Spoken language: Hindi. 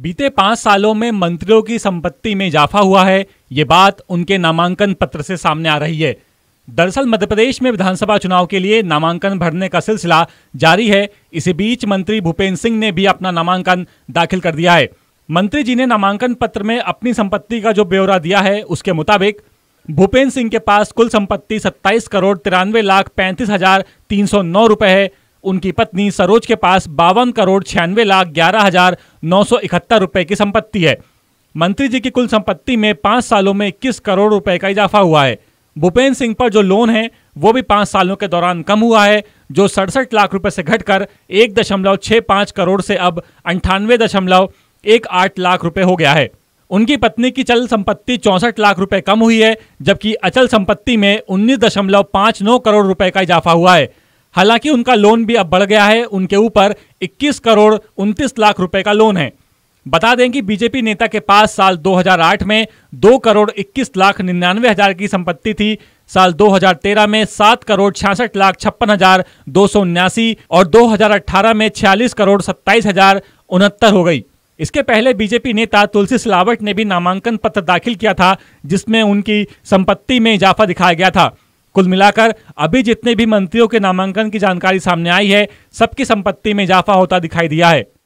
बीते पांच सालों में मंत्रियों की संपत्ति में इजाफा हुआ है ये बात उनके नामांकन पत्र से सामने आ रही है दरअसल मध्य प्रदेश में विधानसभा चुनाव के लिए नामांकन भरने का सिलसिला जारी है इसी बीच मंत्री भूपेंद्र सिंह ने भी अपना नामांकन दाखिल कर दिया है मंत्री जी ने नामांकन पत्र में अपनी संपत्ति का जो ब्यौरा दिया है उसके मुताबिक भूपेंद्र सिंह के पास कुल संपत्ति सत्ताईस करोड़ तिरानवे लाख पैंतीस हजार तीन सौ नौ रुपए है उनकी पत्नी सरोज के पास बावन करोड़ छियानवे लाख ग्यारह हजार नौ सौ इकहत्तर रुपए की संपत्ति है मंत्री जी की कुल संपत्ति में पांच सालों में इक्कीस करोड़ रुपए का इजाफा हुआ है भूपेन्द्र सिंह पर जो लोन है वो भी पांच सालों के दौरान कम हुआ है जो सड़सठ लाख रुपए से घटकर एक दशमलव छः पाँच करोड़ से अब अंठानवे दशमलव एक आठ लाख रुपए हो गया है उनकी पत्नी की चल संपत्ति चौंसठ लाख रुपए कम हुई है जबकि अचल संपत्ति में उन्नीस दशमलव पांच नौ करोड़ रुपए का इजाफा हुआ है हालांकि उनका लोन भी अब बढ़ गया है उनके ऊपर 21 करोड़ उनतीस लाख रुपए का लोन है बता दें कि बीजेपी नेता के पास साल 2008 में 2 करोड़ 21 लाख निन्यानवे हजार की संपत्ति थी साल 2013 में 7 करोड़ छियासठ लाख छप्पन हजार दो सौ उन्यासी और 2018 में 46 करोड़ सत्ताईस हजार उनहत्तर हो गई इसके पहले बीजेपी नेता तुलसी सिलावट ने भी नामांकन पत्र दाखिल किया था जिसमें उनकी संपत्ति में इजाफा दिखाया गया था कुल मिलाकर अभी जितने भी मंत्रियों के नामांकन की जानकारी सामने आई है सबकी संपत्ति में इजाफा होता दिखाई दिया है